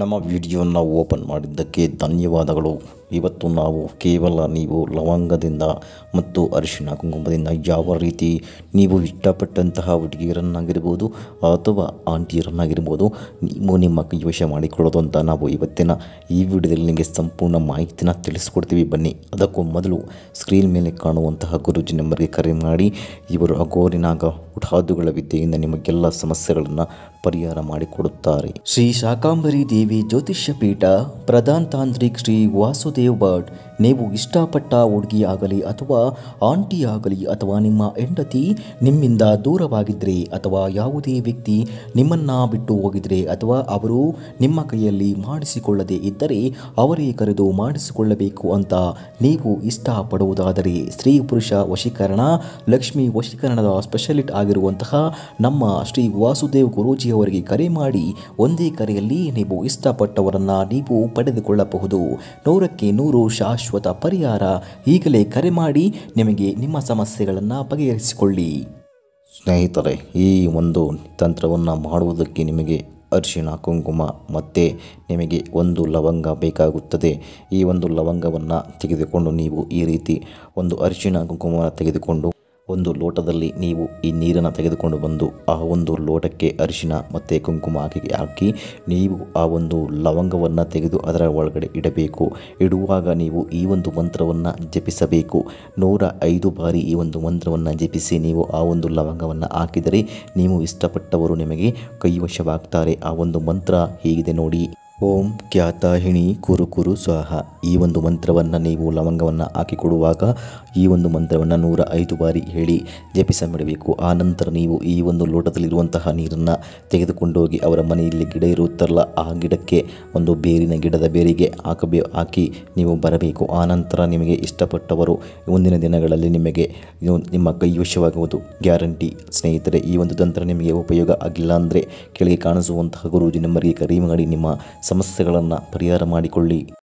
ನಮ್ಮ ವಿಡಿಯೋನ ಓಪನ್ ಮಾಡಿದ್ದಕ್ಕೆ ಧನ್ಯವಾದಗಳು ಇವತ್ತು ನಾವು ಕೇವಲ ನೀವು ಲವಂಗದಿಂದ ಮತ್ತು ಅರಿಶಿನ ಕುಂಕುಮದಿಂದ ಯಾವ ರೀತಿ ನೀವು ಇಷ್ಟಪಟ್ಟಂತಹ ಹುಡುಗಿಯರನ್ನಾಗಿರ್ಬೋದು ಅಥವಾ ಆಂಟಿಯರನ್ನಾಗಿರ್ಬೋದು ನೀವು ನಿಮ್ಮ ಕೈವಶ ಮಾಡಿಕೊಳ್ಳೋದು ಅಂತ ನಾವು ಇವತ್ತಿನ ಈ ವಿಡಿಯೋದಲ್ಲಿ ನಿಮಗೆ ಸಂಪೂರ್ಣ ಮಾಹಿತಿನ ತಿಳಿಸ್ಕೊಡ್ತೀವಿ ಬನ್ನಿ ಅದಕ್ಕೂ ಮೊದಲು ಸ್ಕ್ರೀನ್ ಮೇಲೆ ಕಾಣುವಂತಹ ಗುರುಜಿ ನಂಬರ್ಗೆ ಕರೆ ಮಾಡಿ ಇವರು ಅಗೋರಿನಾಗ ಹುಟಾದುಗಳ ವಿದ್ಯೆಯಿಂದ ನಿಮಗೆಲ್ಲ ಸಮಸ್ಯೆಗಳನ್ನು ಪರಿಹಾರ ಮಾಡಿಕೊಡುತ್ತಾರೆ ಶ್ರೀ ಶಾಕಾಂಬರಿ ದೇವಿ देवी ज्योतिष पीठ प्रधान तांत्रिक श्री वासुदेव भट ನೀವು ಇಷ್ಟಪಟ್ಟ ಹುಡುಗಿಯಾಗಲಿ ಅಥವಾ ಆಂಟಿಯಾಗಲಿ ಅಥವಾ ನಿಮ್ಮ ಹೆಂಡತಿ ನಿಮ್ಮಿಂದ ದೂರವಾಗಿದ್ದರೆ ಅಥವಾ ಯಾವುದೇ ವ್ಯಕ್ತಿ ನಿಮ್ಮನ್ನ ಬಿಟ್ಟು ಹೋಗಿದರೆ ಅಥವಾ ಅವರು ನಿಮ್ಮ ಕೈಯಲ್ಲಿ ಮಾಡಿಸಿಕೊಳ್ಳದೇ ಇದ್ದರೆ ಅವರೇ ಕರೆದು ಮಾಡಿಸಿಕೊಳ್ಳಬೇಕು ಅಂತ ನೀವು ಇಷ್ಟಪಡುವುದಾದರೆ ಸ್ತ್ರೀ ಪುರುಷ ವಶೀಕರಣ ಲಕ್ಷ್ಮಿ ವಶೀಕರಣದ ಸ್ಪೆಷಲಿಸ್ಟ್ ಆಗಿರುವಂತಹ ನಮ್ಮ ಶ್ರೀ ವಾಸುದೇವ್ ಗುರೂಜಿಯವರಿಗೆ ಕರೆ ಮಾಡಿ ಒಂದೇ ಕರೆಯಲ್ಲಿ ನೀವು ಇಷ್ಟಪಟ್ಟವರನ್ನು ನೀವು ಪಡೆದುಕೊಳ್ಳಬಹುದು ನೂರಕ್ಕೆ ನೂರು ಶಾಶ್ವ ಶಾಶ್ವತ ಪರಿಹಾರ ಈಗಲೇ ಕರೆ ಮಾಡಿ ನಿಮಗೆ ನಿಮ್ಮ ಸಮಸ್ಯೆಗಳನ್ನು ಬಗೆಹರಿಸಿಕೊಳ್ಳಿ ಸ್ನೇಹಿತರೆ ಈ ಒಂದು ತಂತ್ರವನ್ನು ಮಾಡುವುದಕ್ಕೆ ನಿಮಗೆ ಅರಿಶಿಣ ಕುಂಕುಮ ಮತ್ತು ನಿಮಗೆ ಒಂದು ಲವಂಗ ಬೇಕಾಗುತ್ತದೆ ಈ ಒಂದು ಲವಂಗವನ್ನು ತೆಗೆದುಕೊಂಡು ನೀವು ಈ ರೀತಿ ಒಂದು ಅರಿಶಿಣ ಕುಂಕುಮವನ್ನು ತೆಗೆದುಕೊಂಡು ಒಂದು ಲೋಟದಲ್ಲಿ ನೀವು ಈ ನೀರನ್ನು ತೆಗೆದುಕೊಂಡು ಬಂದು ಆ ಒಂದು ಲೋಟಕ್ಕೆ ಅರಿಶಿನ ಮತ್ತು ಕುಂಕುಮ ಹಾಕಿ ಹಾಕಿ ನೀವು ಆ ಒಂದು ಲವಂಗವನ್ನು ತೆಗೆದು ಅದರ ಒಳಗಡೆ ಇಡಬೇಕು ಇಡುವಾಗ ನೀವು ಈ ಒಂದು ಮಂತ್ರವನ್ನು ಜಪಿಸಬೇಕು ನೂರ ಐದು ಬಾರಿ ಈ ಒಂದು ಮಂತ್ರವನ್ನು ಜಪಿಸಿ ನೀವು ಆ ಒಂದು ಲವಂಗವನ್ನು ಹಾಕಿದರೆ ನೀವು ಇಷ್ಟಪಟ್ಟವರು ನಿಮಗೆ ಕೈವಶವಾಗ್ತಾರೆ ಆ ಒಂದು ಮಂತ್ರ ಹೀಗಿದೆ ನೋಡಿ ಓಂ ಖ್ಯಾತಾಹಿಣಿ ಕುರುಕುರು ಸ್ವಾಹ ಈ ಒಂದು ಮಂತ್ರವನ್ನು ನೀವು ಲವಂಗವನ್ನು ಹಾಕಿಕೊಡುವಾಗ ಈ ಒಂದು ಮಂತ್ರವನ್ನು ನೂರ ಐದು ಬಾರಿ ಹೇಳಿ ಜಪಿಸ ಮಾಡಬೇಕು ಆ ನಂತರ ನೀವು ಈ ಒಂದು ಲೋಟದಲ್ಲಿರುವಂತಹ ನೀರನ್ನು ತೆಗೆದುಕೊಂಡೋಗಿ ಅವರ ಮನೆಯಲ್ಲಿ ಗಿಡ ಇರುತ್ತಲ್ಲ ಆ ಗಿಡಕ್ಕೆ ಒಂದು ಬೇರಿನ ಗಿಡದ ಬೇರಿಗೆ ಹಾಕಬೇ ಹಾಕಿ ನೀವು ಬರಬೇಕು ಆ ನಂತರ ನಿಮಗೆ ಇಷ್ಟಪಟ್ಟವರು ಮುಂದಿನ ದಿನಗಳಲ್ಲಿ ನಿಮಗೆ ನಿಮ್ಮ ಕೈ ವಿಷಯವಾಗುವುದು ಗ್ಯಾರಂಟಿ ಸ್ನೇಹಿತರೆ ಈ ಒಂದು ತಂತ್ರ ನಿಮಗೆ ಉಪಯೋಗ ಆಗಿಲ್ಲ ಅಂದರೆ ಕೆಳಗೆ ಕಾಣಿಸುವಂತಹ ಗುರುಜಿ ನಂಬರಿಗೆ ಕರೆ ಮಾಡಿ ನಿಮ್ಮ ಸಮಸ್ಯೆಗಳನ್ನು ಪರಿಹಾರ ಮಾಡಿಕೊಳ್ಳಿ